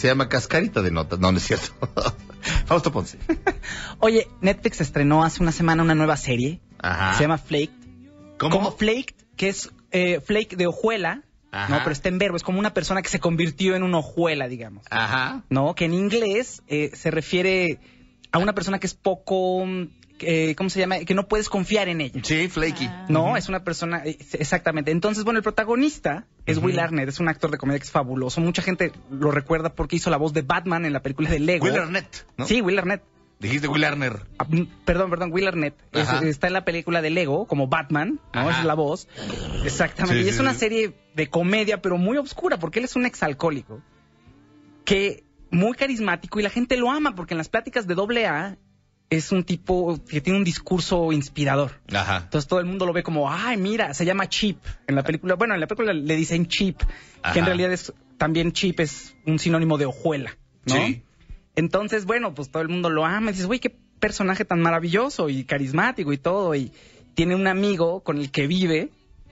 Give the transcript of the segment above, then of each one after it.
Se llama Cascarita de Notas. No, no es cierto. Fausto Ponce. Oye, Netflix estrenó hace una semana una nueva serie. Ajá. Se llama Flaked. ¿Cómo? Como Flaked, que es eh, Flake de hojuela. Ajá. No, pero está en verbo. Es como una persona que se convirtió en una hojuela, digamos. Ajá. No, que en inglés eh, se refiere a una persona que es poco mm, eh, ¿cómo se llama? Que no puedes confiar en ella. Sí, flaky. Ah. No, es una persona, eh, exactamente. Entonces, bueno, el protagonista es Will Arnett, es un actor de comedia que es fabuloso. Mucha gente lo recuerda porque hizo la voz de Batman en la película de Lego. Will Arnett, Sí, Will Arnett. Dijiste Will Arnett. Ah, perdón, perdón, Will Arnett. está en la película de Lego como Batman, ¿no? es la voz. Exactamente. y es una serie de comedia, pero muy oscura porque él es un exalcohólico que muy carismático y la gente lo ama porque en las pláticas de doble A es un tipo que tiene un discurso inspirador. Ajá. Entonces todo el mundo lo ve como, ay, mira, se llama Chip. En la película, bueno, en la película le dicen Chip, que en realidad es también Chip es un sinónimo de hojuela, ¿no? Entonces, bueno, pues todo el mundo lo ama y dices, güey, qué personaje tan maravilloso y carismático y todo. Y tiene un amigo con el que vive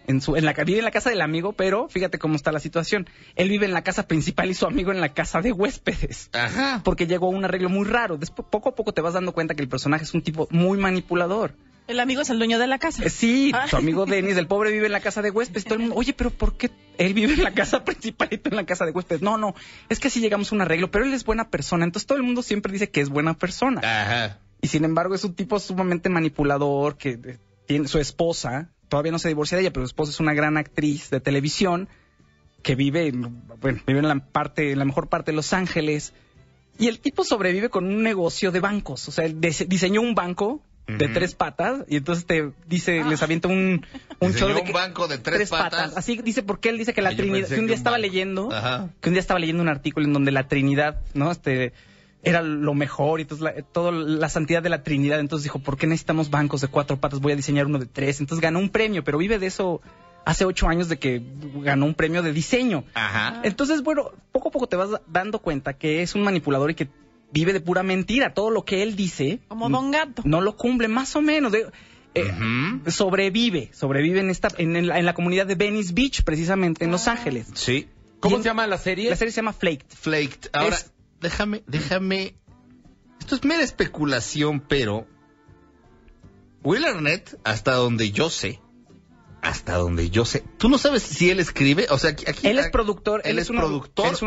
en, su, en la, vive en la casa del amigo, pero fíjate cómo está la situación. Él vive en la casa principal y su amigo en la casa de huéspedes. Ajá. Porque llegó a un arreglo muy raro. Después, poco a poco te vas dando cuenta que el personaje es un tipo muy manipulador. El amigo es el dueño de la casa. Eh, sí, su ah. amigo Denis, el pobre, vive en la casa de huéspedes. Todo el mundo, oye, pero ¿por qué él vive en la casa principal y tú en la casa de huéspedes? No, no, es que así llegamos a un arreglo, pero él es buena persona. Entonces todo el mundo siempre dice que es buena persona. Ajá. Y sin embargo es un tipo sumamente manipulador que eh, tiene su esposa todavía no se divorcia de ella, pero su esposa es una gran actriz de televisión que vive, vive en la parte, en la mejor parte de Los Ángeles. Y el tipo sobrevive con un negocio de bancos. O sea, él diseñó un banco de tres patas y entonces te dice, ah. les avienta un, un show de banco de tres, patas. Así dice porque él dice que la Trinidad, que un día estaba leyendo, que un día estaba leyendo un artículo en donde la Trinidad, ¿no? Este era lo mejor y entonces toda la santidad de la Trinidad. Entonces dijo, ¿por qué necesitamos bancos de cuatro patas? Voy a diseñar uno de tres. Entonces ganó un premio, pero vive de eso hace ocho años de que ganó un premio de diseño. Ajá. Entonces, bueno, poco a poco te vas dando cuenta que es un manipulador y que vive de pura mentira. Todo lo que él dice. Como don gato. No lo cumple, más o menos. Eh, sobrevive, sobrevive en esta, en, la, comunidad de Venice Beach, precisamente en Los ah. Ángeles. Sí. ¿Cómo se llama la serie? La serie se llama Flaked. Flaked. Ahora, déjame, déjame. Esto es mera especulación, pero Will Arnett, hasta donde yo sé, hasta donde yo sé, tú no sabes si él escribe, o sea, aquí, él es productor, él, es, uno, productor, de los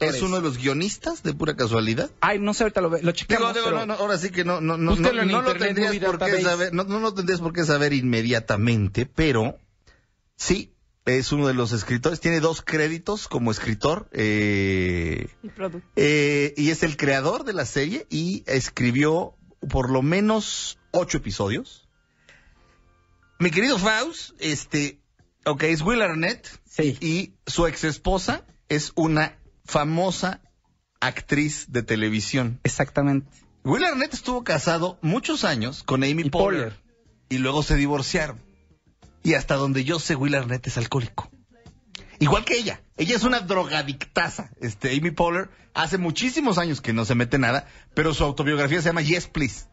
es uno de los guionistas de pura casualidad. Ay, no sé, ahorita lo, lo chequeamos. no, ahora sí que no, no, lo tendrías por saber, no, no lo tendrías por qué saber inmediatamente, pero sí, es uno de los escritores, tiene dos créditos como escritor eh, eh, y, es el creador de la serie y escribió por lo menos ocho episodios. Mi querido Faust, este, ok, es Will Arnett y su ex esposa es una famosa actriz de televisión. Exactamente. Will Arnett estuvo casado muchos años con Amy y luego se divorciaron. Y hasta donde yo sé, Will Arnett es alcohólico. Igual que ella. Ella es una drogadictaza. Este, Amy Poehler hace muchísimos años que no se mete nada, pero su autobiografía se llama Yes, Please.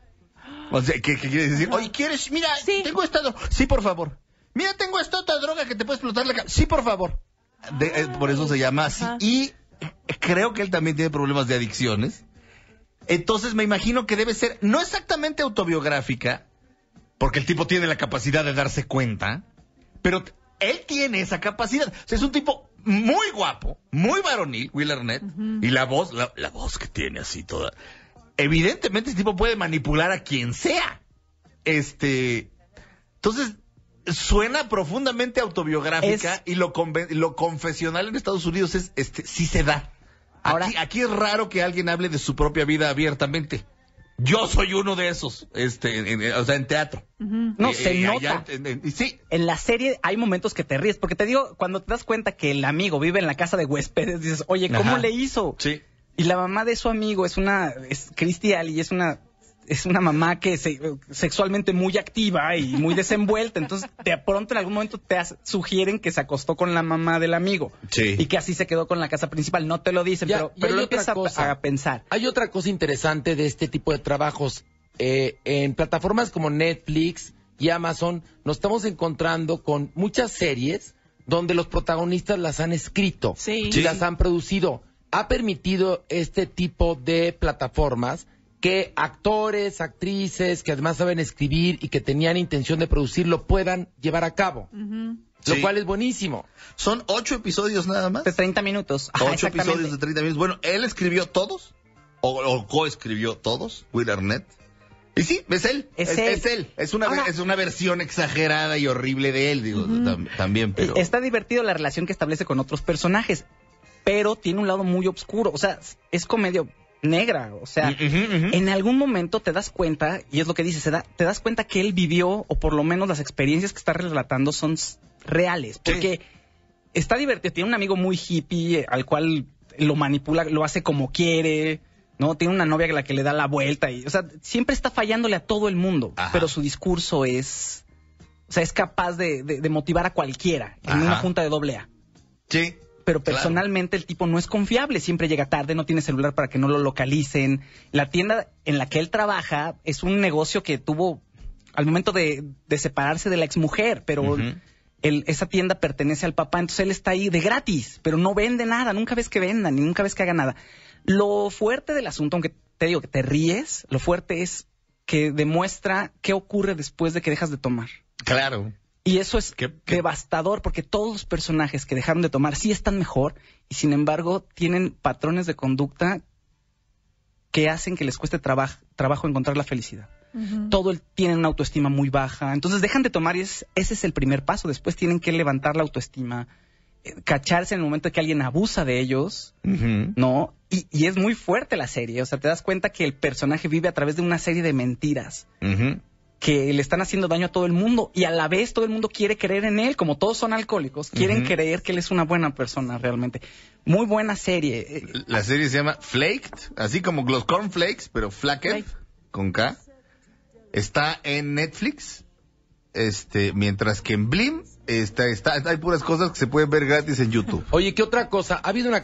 O sea, ¿qué, quiere decir? Oye, ¿quieres? Mira, tengo esta droga. Sí, por favor. Mira, tengo esta otra droga que te puede explotar la cara. Sí, por favor. Eh, por eso se llama así. Y creo que él también tiene problemas de adicciones. Entonces me imagino que debe ser, no exactamente autobiográfica, porque el tipo tiene la capacidad de darse cuenta, pero él tiene esa capacidad. O sea, es un tipo muy guapo, muy varonil, Will Arnett, y la voz, la, voz que tiene así toda. Evidentemente, este tipo puede manipular a quien sea. Este. Entonces, suena profundamente autobiográfica y lo, lo confesional en Estados Unidos es, este, sí se da. Ahora, aquí, aquí es raro que alguien hable de su propia vida abiertamente. Yo soy uno de esos, este, en, o sea, en teatro. No, eh, se eh, nota. en, sí. En la serie hay momentos que te ríes, porque te digo, cuando te das cuenta que el amigo vive en la casa de huéspedes, dices, oye, ¿cómo le hizo? Sí. Y la mamá de su amigo es una, es Cristial y es una es una mamá que es sexualmente muy activa y muy desenvuelta. Entonces, de pronto en algún momento te sugieren que se acostó con la mamá del amigo. Y que así se quedó con la casa principal. No te lo dicen, pero, lo empiezas a, pensar. Hay otra cosa interesante de este tipo de trabajos. Eh, en plataformas como Netflix y Amazon nos estamos encontrando con muchas series donde los protagonistas las han escrito y las han producido. Ha permitido este tipo de plataformas que actores, actrices que además saben escribir y que tenían intención de producir lo puedan llevar a cabo. Lo cual es buenísimo. Son ocho episodios nada más. De 30 minutos. ocho episodios de 30 minutos. Bueno, él escribió todos, o, o co-escribió todos, Will Arnett. Y sí, es él. Es, él. es una, es una versión exagerada y horrible de él, digo, también, e-, pero... Está divertido la relación que establece con otros personajes, pero tiene un lado muy oscuro. O sea, es comedia negra. O sea, en algún momento te das cuenta, y es lo que dice, te das cuenta que él vivió, o por lo menos las experiencias que está relatando son reales. Porque está divertido. Tiene un amigo muy hippie eh, al cual lo manipula, lo hace como quiere. ¿no? Tiene una novia a la que le da la vuelta y, o sea, siempre está fallándole a todo el mundo, pero su discurso es, o sea, es capaz de, motivar a cualquiera en una junta de doble A. Sí, pero personalmente el tipo no es confiable, siempre llega tarde, no tiene celular para que no lo localicen. La tienda en la que él trabaja es un negocio que tuvo al momento de, separarse de la exmujer, pero esa tienda pertenece al papá, entonces él está ahí de gratis, pero no vende nada, nunca ves que vendan, ni nunca ves que haga nada. Lo fuerte del asunto, aunque te digo que te ríes, lo fuerte es que demuestra qué ocurre después de que dejas de tomar. Claro. Y eso es devastador porque todos los personajes que dejaron de tomar sí están mejor y sin embargo tienen patrones de conducta que hacen que les cueste trabajo encontrar la felicidad. Todo el, tienen una autoestima muy baja. Entonces dejan de tomar y ese es el primer paso. Después tienen que levantar la autoestima, eh, cacharse en el momento que alguien abusa de ellos, ¿no? Y, es muy fuerte la serie. O sea, te das cuenta que el personaje vive a través de una serie de mentiras que le están haciendo daño a todo el mundo y a la vez todo el mundo quiere creer en él, como todos son alcohólicos, quieren creer que él es una buena persona realmente. Muy buena serie. La serie se llama Flaked, así como los Flakes, pero Flaked, con K. Está en Netflix, este, mientras que en Blim está, está, hay puras cosas que se pueden ver gratis en YouTube. Oye, ¿qué otra cosa? Ha habido una